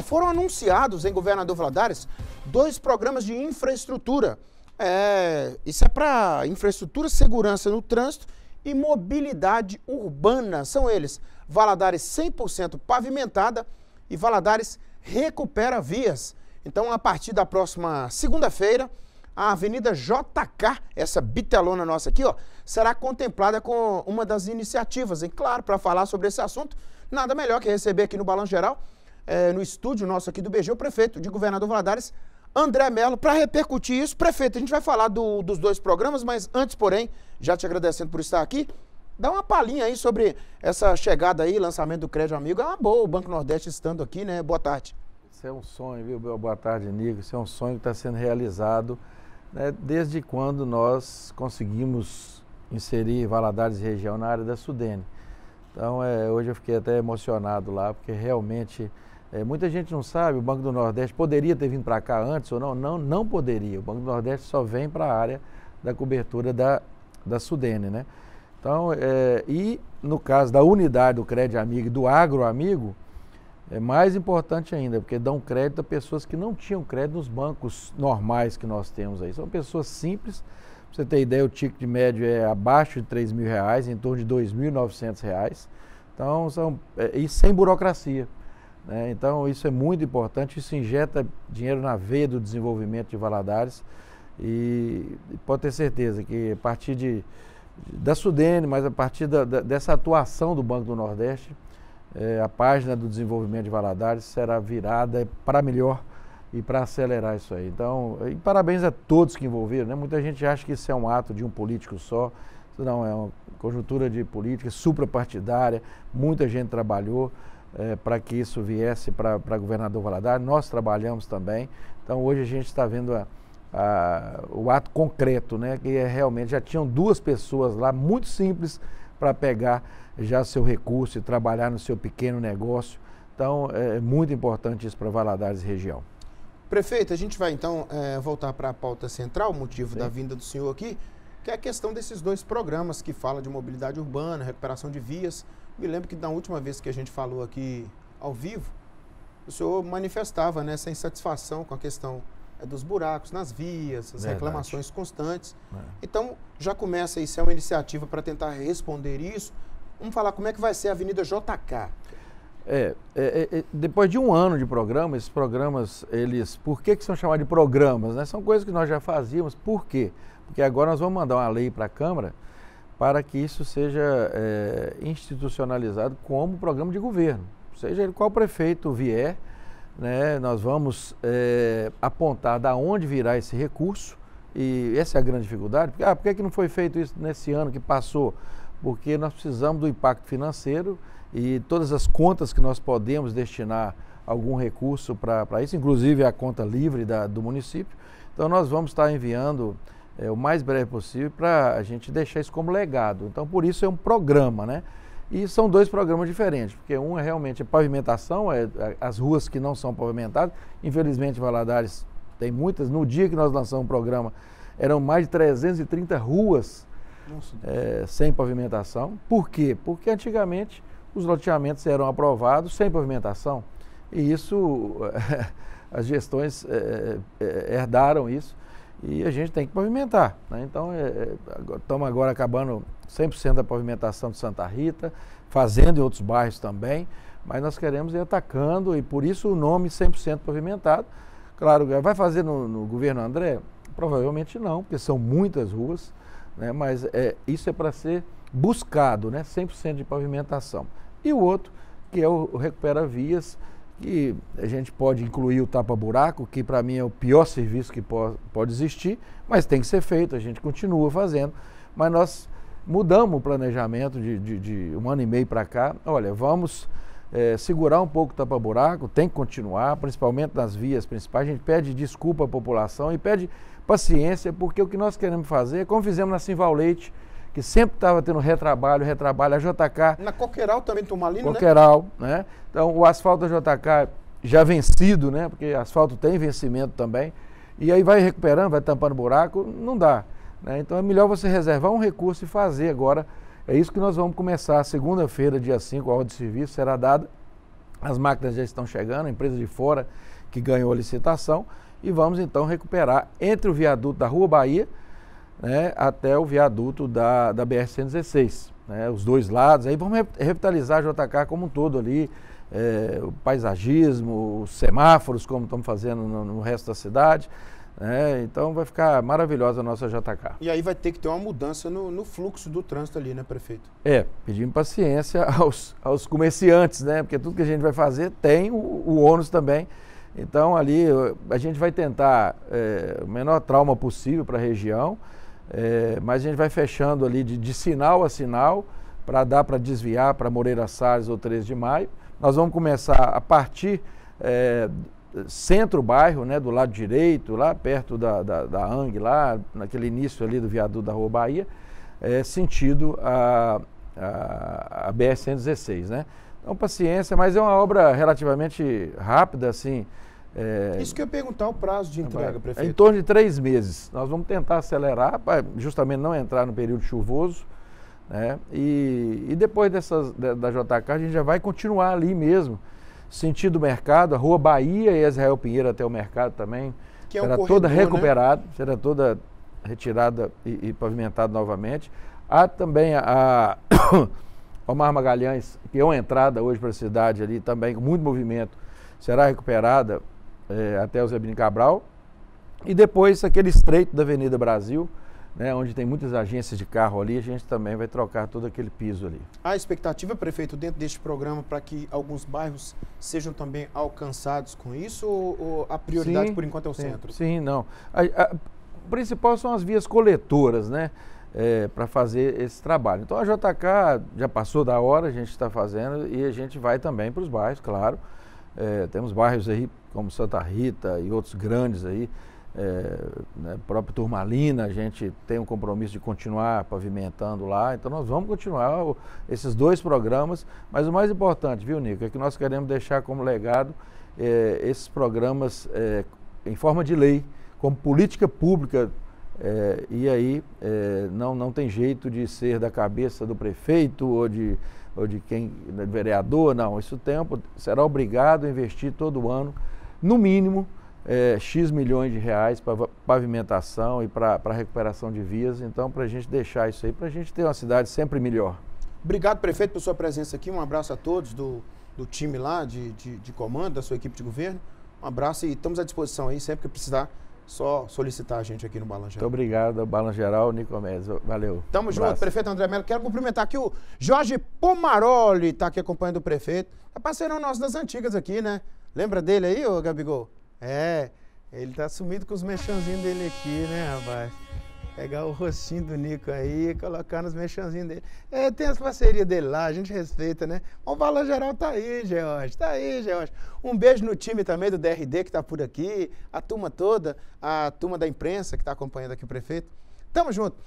Foram anunciados em Governador Valadares dois programas de infraestrutura. É, isso é para infraestrutura, segurança no trânsito e mobilidade urbana. São eles Valadares 100% pavimentada e Valadares recupera vias. Então, a partir da próxima segunda-feira, a Avenida JK, essa bitelona nossa aqui, ó, será contemplada com uma das iniciativas. E claro, para falar sobre esse assunto, nada melhor que receber aqui no Balão Geral é, no estúdio nosso aqui do BG, o prefeito de Governador Valadares, André Mello, para repercutir isso. Prefeito, a gente vai falar do, dos dois programas, mas antes, porém, já te agradecendo por estar aqui, dá uma palhinha aí sobre essa chegada aí, lançamento do Crédito Amigo. É uma boa o Banco Nordeste estando aqui, né? Boa tarde. Isso é um sonho, viu, Boa tarde, Nico. Isso é um sonho que está sendo realizado né, desde quando nós conseguimos inserir Valadares e região na área da Sudene. Então, é, hoje eu fiquei até emocionado lá, porque realmente é, muita gente não sabe, o Banco do Nordeste poderia ter vindo para cá antes ou não? Não, não poderia. O Banco do Nordeste só vem para a área da cobertura da, da Sudene, né? Então, é, e no caso da unidade do Crédito Amigo e do Agro Amigo, é mais importante ainda, porque dão crédito a pessoas que não tinham crédito nos bancos normais que nós temos aí. São pessoas simples. Para você ter ideia, o ticket médio é abaixo de 3 mil reais, em torno de 2.900 reais. Então, são, é, e sem burocracia. Né? Então, isso é muito importante. Isso injeta dinheiro na veia do desenvolvimento de Valadares. E pode ter certeza que a partir de, da Sudene, mas a partir da, da, dessa atuação do Banco do Nordeste, é, a página do desenvolvimento de Valadares será virada para melhor e para acelerar isso aí. Então, parabéns a todos que envolveram. Né? Muita gente acha que isso é um ato de um político só. Isso não, é uma conjuntura de política suprapartidária, muita gente trabalhou é, para que isso viesse para governador Valadares. Nós trabalhamos também. Então hoje a gente está vendo a, a, o ato concreto, né? Que é, realmente já tinham duas pessoas lá, muito simples, para pegar já seu recurso e trabalhar no seu pequeno negócio. Então é, é muito importante isso para Valadares e região. Prefeito, a gente vai então é, voltar para a pauta central, motivo Sim. da vinda do senhor aqui que é a questão desses dois programas que fala de mobilidade urbana, recuperação de vias. Me lembro que da última vez que a gente falou aqui ao vivo, o senhor manifestava né, essa insatisfação com a questão é, dos buracos nas vias, as Verdade. reclamações constantes. É. Então, já começa isso, é uma iniciativa para tentar responder isso. Vamos falar como é que vai ser a Avenida JK. É, é, é, é, depois de um ano de programa, esses programas, eles, por que, que são chamados de programas? Né? São coisas que nós já fazíamos, por quê? Porque agora nós vamos mandar uma lei para a Câmara para que isso seja é, institucionalizado como programa de governo. Seja ele qual prefeito vier, né, nós vamos é, apontar da onde virá esse recurso, e essa é a grande dificuldade. Porque, ah, por que, é que não foi feito isso nesse ano que passou? Porque nós precisamos do impacto financeiro e todas as contas que nós podemos destinar algum recurso para isso, inclusive a conta livre da, do município. Então nós vamos estar enviando é, o mais breve possível para a gente deixar isso como legado. Então, por isso é um programa, né? E são dois programas diferentes, porque um é realmente a é pavimentação, é, é, as ruas que não são pavimentadas. Infelizmente, Valadares tem muitas. No dia que nós lançamos o programa, eram mais de 330 ruas é, sem pavimentação. Por quê? Porque antigamente os loteamentos eram aprovados sem pavimentação. E isso, as gestões é, é herdaram isso e a gente tem que pavimentar. Né? Então, estamos é, é, agora acabando 100% da pavimentação de Santa Rita, fazendo em outros bairros também, mas nós queremos ir atacando e por isso o nome 100% pavimentado. Claro, é, vai fazer no, no, governo André? Provavelmente não, porque são muitas ruas, né? mas é, isso é para ser buscado, né? 100% de pavimentação. E o outro, que é o Recupera Vias, que a gente pode incluir o tapa-buraco, que para mim é o pior serviço que pode, pode existir, mas tem que ser feito, a gente continua fazendo. Mas nós mudamos o planejamento de, de, de um ano e meio para cá. Olha, vamos é, segurar um pouco o tapa-buraco, tem que continuar, principalmente nas vias principais. A gente pede desculpa à população e pede paciência, porque o que nós queremos fazer, é como fizemos na Simval Leite, que sempre estava tendo retrabalho, retrabalho. A JK. Na Coqueiral também, Turmalina, né? Coqueiral, né? né? Então, o asfalto da JK já vencido, né? Porque asfalto tem vencimento também. E aí vai recuperando, vai tampando buraco, não dá. Né? Então, é melhor você reservar um recurso e fazer agora. É isso que nós vamos começar. Segunda-feira, dia 5, a ordem de serviço será dada. As máquinas já estão chegando, a empresa de fora que ganhou a licitação. E vamos então recuperar entre o viaduto da Rua Bahia né, até o viaduto da, da BR-116. Né, os dois lados, aí vamos revitalizar a JK como um todo ali, é, o paisagismo, os semáforos, como estamos fazendo no, no resto da cidade. É, então vai ficar maravilhosa a nossa JK. E aí vai ter que ter uma mudança no, no fluxo do trânsito ali, né, prefeito? É, pedindo paciência aos, aos comerciantes, né? Porque tudo que a gente vai fazer tem o, o ônus também. Então ali eh, a gente vai tentar é, o menor trauma possível para a região. É, mas a gente vai fechando ali de, de sinal a sinal para dar para desviar para Moreira Salles ou 13 de maio. Nós vamos começar a partir é, centro-bairro, né, do lado direito, lá perto da, da, da ANG, lá naquele início ali do viaduto da Rua Bahia, é, sentido a, a, a BR-116. Né? Então, paciência, mas é uma obra relativamente rápida, assim, é, Isso que eu ia perguntar, o prazo de é, entrega, é, prefeito? É em torno de três meses. Nós vamos tentar acelerar para justamente não entrar no período chuvoso. Né? E, e depois dessas, da, da JK, a gente já vai continuar ali mesmo, sentido mercado, a Rua Bahia e Israel Pinheiro até o mercado também. Que é será corredor, toda né? recuperada, né? será toda retirada e, e pavimentada novamente. Há também a Omar Magalhães, que é uma entrada hoje para a cidade ali também, com muito movimento, será recuperada é, até o Zé Cabral. E depois aquele estreito da Avenida Brasil, né, onde tem muitas agências de carro ali, a gente também vai trocar todo aquele piso ali. A expectativa, prefeito, dentro deste programa para que alguns bairros sejam também alcançados com isso ou, ou a prioridade sim, por enquanto é o sim, centro? Sim, não. A, a, o principal são as vias coletoras, né? É, para fazer esse trabalho. Então a JK já passou da hora, a gente está fazendo e a gente vai também para os bairros, claro. É, temos bairros aí como Santa Rita e outros grandes aí, é, né, próprio Turmalina, a gente tem um compromisso de continuar pavimentando lá, então nós vamos continuar esses dois programas, mas o mais importante, viu, Nico, é que nós queremos deixar como legado é, esses programas é, em forma de lei, como política pública é, e aí é, não, não tem jeito de ser da cabeça do prefeito ou de, ou de quem né, vereador, não. Isso tempo será obrigado a investir todo ano, no mínimo, é, X milhões de reais para pavimentação e para recuperação de vias. Então, para a gente deixar isso aí, para a gente ter uma cidade sempre melhor. Obrigado, prefeito, pela sua presença aqui. Um abraço a todos do, do time lá de, de, de comando, da sua equipe de governo. Um abraço e estamos à disposição aí sempre que precisar só solicitar a gente aqui no Balan Geral. Muito obrigado, Balan Geral, Nicomedes. Valeu. Tamo um junto, abraço. prefeito André Melo. Quero cumprimentar aqui o Jorge Pomaroli, está aqui acompanhando o prefeito. É parceirão nosso das antigas aqui, né? Lembra dele aí, ô Gabigol? É, ele tá sumido com os mexãozinhos dele aqui, né, rapaz? pegar o rostinho do Nico aí e colocar nos mexãozinhos dele. É, tem as parcerias dele lá, a gente respeita, né? O valor geral tá aí, George. Tá aí, George. Um beijo no time também do DRD que tá por aqui, a turma toda, a turma da imprensa que tá acompanhando aqui o prefeito. Tamo junto.